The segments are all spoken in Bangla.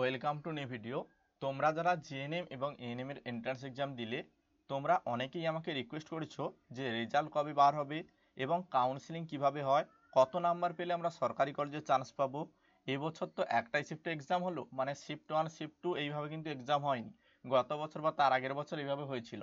ওয়েলকাম টু নে ভিডিও তোমরা যারা জিএনএম এবং এএনএম এর এন্ট্রান্স এক্সাম দিলে তোমরা অনেকেই আমাকে রিকোয়েস্ট করেছো যে রেজাল্ট কবে বার হবে এবং কাউন্সিলিং কিভাবে হয় কত নাম্বার পেলে আমরা সরকারি কলেজে চান্স পাবো এবছর তো একটাই শিফটে এক্সাম হলো মানে শিফট ওয়ান শিফট টু এইভাবে কিন্তু এক্সাম হয়নি গত বছর বা তার আগের বছর এইভাবে হয়েছিল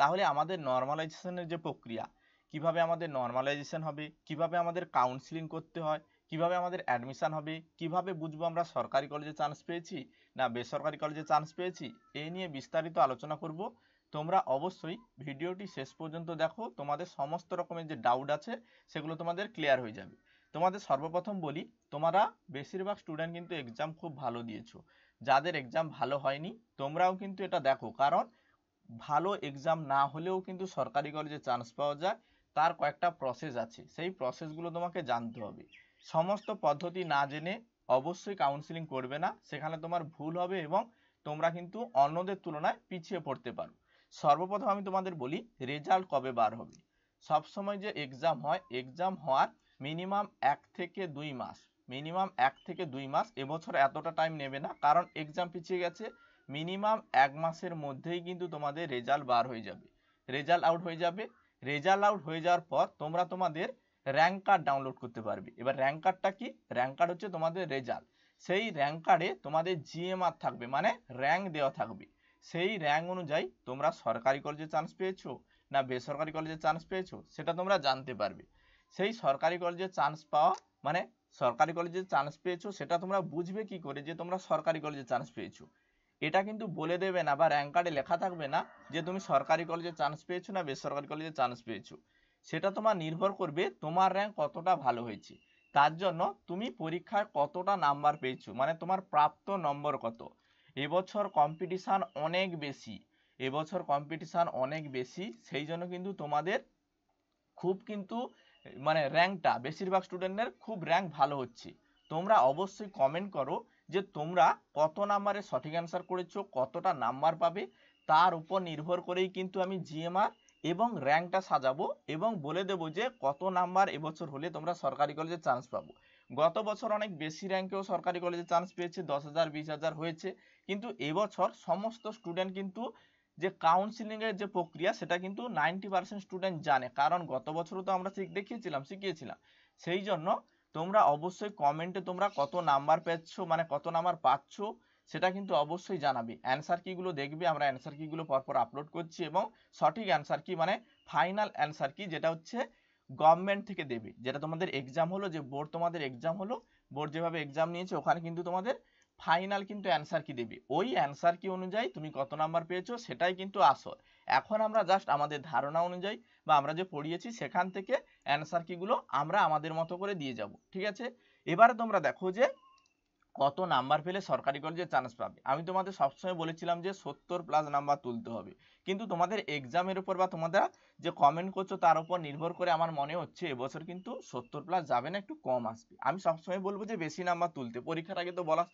তাহলে আমাদের নর্মালাইজেশনের যে প্রক্রিয়া কিভাবে আমাদের নর্মালাইজেশন হবে কিভাবে আমাদের কাউন্সিলিং করতে হয় কিভাবে আমাদের অ্যাডমিশান হবে কিভাবে বুঝবো আমরা সরকারি কলেজে চান্স পেয়েছি না বেসরকারি কলেজে চান্স পেয়েছি এই নিয়ে বিস্তারিত আলোচনা করব তোমরা অবশ্যই ভিডিওটি শেষ পর্যন্ত দেখো তোমাদের সমস্ত রকমের যে ডাউট আছে সেগুলো তোমাদের ক্লিয়ার হয়ে যাবে তোমাদের সর্বপ্রথম বলি তোমরা বেশিরভাগ স্টুডেন্ট কিন্তু এক্সাম খুব ভালো দিয়েছো যাদের এক্সাম ভালো হয়নি তোমরাও কিন্তু এটা দেখো কারণ ভালো এক্সাম না হলেও কিন্তু সরকারি কলেজে চান্স পাওয়া যায় তার কয়েকটা প্রসেস আছে সেই প্রসেসগুলো তোমাকে জানতে হবে সমস্ত পদ্ধতি না জেনে অবশ্যই কাউন্সিলিং করবে না সেখানে তোমার ভুল হবে এবং তোমরা কিন্তু অন্যদের তুলনায় পিছিয়ে পড়তে পারো সর্বপ্রথম আমি তোমাদের বলি রেজাল্ট কবে বার হবে সবসময় যে এক্সাম হয় এক্সাম হওয়ার মিনিমাম এক থেকে দুই মাস মিনিমাম এক থেকে দুই মাস এবছর এতটা টাইম নেবে না কারণ এক্সাম পিছিয়ে গেছে মিনিমাম এক মাসের মধ্যেই কিন্তু তোমাদের রেজাল্ট বার হয়ে যাবে রেজাল্ট আউট হয়ে যাবে রেজাল্ট আউট হয়ে যাওয়ার পর তোমরা তোমাদের র্যাঙ্ক কার্ড ডাউনলোড করতে পারবে এবার র্যাঙ্ক কার্ডটা কি র্যাঙ্ক কার্ড হচ্ছে তোমাদের রেজাল্ট সেই র্যাঙ্ক কার্ডে তোমাদের জিএমআর থাকবে মানে র্যাঙ্ক দেওয়া থাকবে সেই র্যাঙ্ক অনুযায়ী তোমরা সরকারি কলেজে চান্স পেয়েছো না বেসরকারি কলেজে চান্স পেয়েছো সেটা তোমরা জানতে পারবে সেই সরকারি কলেজে চান্স পাওয়া মানে সরকারি কলেজে চান্স পেয়েছো সেটা তোমরা বুঝবে কি করে যে তোমরা সরকারি কলেজে চান্স পেয়েছো এটা কিন্তু বলে দেবে না বা কার্ডে লেখা থাকবে না যে তুমি সরকারি কলেজে চান্স পেয়েছো না বেসরকারি কলেজে চান্স পেয়েছো সেটা তোমার নির্ভর করবে তোমার র্যাঙ্ক কতটা ভালো হয়েছে তার জন্য তুমি পরীক্ষায় কতটা নাম্বার পেয়েছো মানে তোমার প্রাপ্ত নম্বর কত এবছর কম্পিটিশান অনেক বেশি এবছর কম্পিটিশান অনেক বেশি সেই জন্য কিন্তু তোমাদের খুব কিন্তু মানে র্যাঙ্কটা বেশিরভাগ স্টুডেন্টের খুব র্যাঙ্ক ভালো হচ্ছে তোমরা অবশ্যই কমেন্ট করো যে তোমরা কত নাম্বারে সঠিক অ্যান্সার করেছো কতটা নাম্বার পাবে তার উপর নির্ভর করেই কিন্তু আমি জিএমআর এবং র্যাঙ্কটা সাজাবো এবং বলে দেবো যে কত নাম্বার এবছর হলে তোমরা সরকারি কলেজে চান্স পাবো গত বছর অনেক বেশি র্যাঙ্কেও সরকারি কলেজে চান্স পেয়েছে দশ হাজার বিশ হাজার হয়েছে কিন্তু এবছর সমস্ত স্টুডেন্ট কিন্তু যে কাউন্সিলিংয়ের যে প্রক্রিয়া সেটা কিন্তু নাইনটি পার্সেন্ট স্টুডেন্ট জানে কারণ গত বছরও তো আমরা শিখ দেখিয়েছিলাম শিখিয়েছিলাম সেই জন্য তোমরা অবশ্যই কমেন্টে তোমরা কত নাম্বার পেয়েছো মানে কত নাম্বার পাচ্ছ সেটা কিন্তু অবশ্যই জানাবে অ্যান্সার কিগুলো দেখবে আমরা অ্যান্সার কিগুলো পরপর আপলোড করছি এবং সঠিক অ্যান্সার কি মানে ফাইনাল অ্যান্সার কি যেটা হচ্ছে গভর্নমেন্ট থেকে দেবে যেটা তোমাদের এক্সাম হলো যে বোর্ড তোমাদের এক্সাম হলো বোর্ড যেভাবে এক্সাম নিয়েছে ওখানে কিন্তু তোমাদের ফাইনাল কিন্তু অ্যান্সার কি দিবি ওই অ্যান্সার কি অনুযায়ী তুমি কত নাম্বার পেয়েছো সেটাই কিন্তু আসল এখন আমরা জাস্ট আমাদের ধারণা অনুযায়ী বা আমরা যে পড়িয়েছি সেখান থেকে অ্যান্সার কিগুলো আমরা আমাদের মতো করে দিয়ে যাব ঠিক আছে এবারে তোমরা দেখো যে কত নাম্বার পেলে সরকারি কলেজে চান্স পাবে আমি তোমাদের সবসময় বলেছিলাম যে সত্তর প্লাস নাম্বার তুলতে হবে কিন্তু তোমাদের এক্সামের উপর বা তোমাদের যে কমেন্ট করছো তার উপর নির্ভর করে আমার মনে হচ্ছে এবছর কিন্তু সত্তর প্লাস যাবে না একটু কম আসবে আমি সবসময় বলবো যে বেশি নাম্বার তুলতে পরীক্ষার আগে তো বলা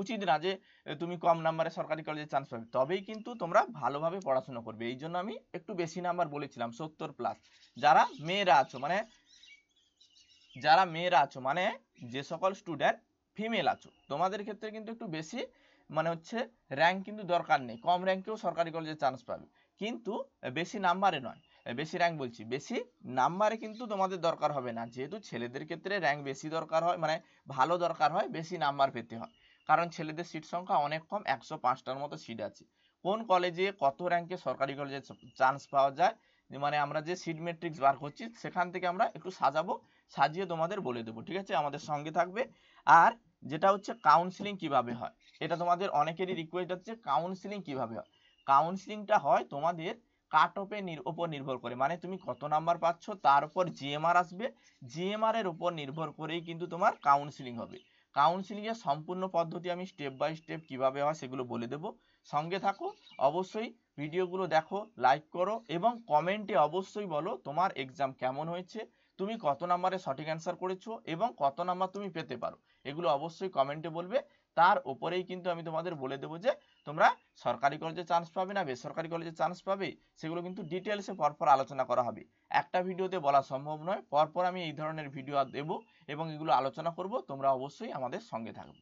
উচিত না যে তুমি কম নাম্বারে সরকারি কলেজে চান্স পাবে তবেই কিন্তু তোমরা ভালোভাবে পড়াশোনা করবে এই জন্য আমি একটু বেশি নাম্বার বলেছিলাম সত্তর প্লাস যারা মেয়েরা আছো মানে যারা মেয়েরা আছো মানে যে সকল স্টুডেন্ট ফিমেল আছো তোমাদের ক্ষেত্রে কিন্তু একটু বেশি মানে হচ্ছে র্যাঙ্ক কিন্তু দরকার নেই কম র্যাঙ্কেও সরকারি কলেজে চান্স পাবে কিন্তু বেশি নাম্বারে নয় বেশি র্যাঙ্ক বলছি বেশি নাম্বারে কিন্তু তোমাদের দরকার হবে না যেহেতু ছেলেদের ক্ষেত্রে র্যাঙ্ক বেশি দরকার হয় মানে ভালো দরকার হয় বেশি নাম্বার পেতে হয় কারণ ছেলেদের সিট সংখ্যা অনেক কম একশো পাঁচটার মতো সিট আছে কোন কলেজে কত র্যাঙ্কে সরকারি কলেজে চান্স পাওয়া যায় মানে আমরা যে সিট মেট্রিক্স বার করছি সেখান থেকে আমরা একটু সাজাবো সাজিয়ে তোমাদের বলে দেবো ঠিক আছে আমাদের সঙ্গে থাকবে আর যেটা হচ্ছে কাউন্সিলিং কিভাবে হয় এটা তোমাদের অনেকেরই রিকোয়েস্ট হচ্ছে কাউন্সিলিং কিভাবে হয় কাউন্সিলিংটা হয় তোমাদের কাট এর উপর নির্ভর করে মানে তুমি কত নাম্বার পাচ্ছ তার উপর জিএমআর আসবে জিএমআর এর উপর নির্ভর করেই কিন্তু তোমার কাউন্সিলিং হবে কাউন্সিলিং এর সম্পূর্ণ পদ্ধতি আমি স্টেপ বাই স্টেপ কিভাবে হয় সেগুলো বলে দেব সঙ্গে থাকো অবশ্যই ভিডিওগুলো দেখো লাইক করো এবং কমেন্টে অবশ্যই বলো তোমার এক্সাম কেমন হয়েছে তুমি কত নাম্বারে সঠিক অ্যান্সার করেছো এবং কত নাম্বার তুমি পেতে পারো এগুলো অবশ্যই কমেন্টে বলবে তার উপরেই কিন্তু আমি তোমাদের বলে দেবো যে তোমরা সরকারি কলেজে চান্স পাবে না বেসরকারি কলেজে চান্স পাবে সেগুলো কিন্তু ডিটেলসে পরপর আলোচনা করা হবে একটা ভিডিওতে বলা সম্ভব নয় পরপর আমি এই ধরনের ভিডিও দেব এবং এগুলো আলোচনা করব তোমরা অবশ্যই আমাদের সঙ্গে থাকবে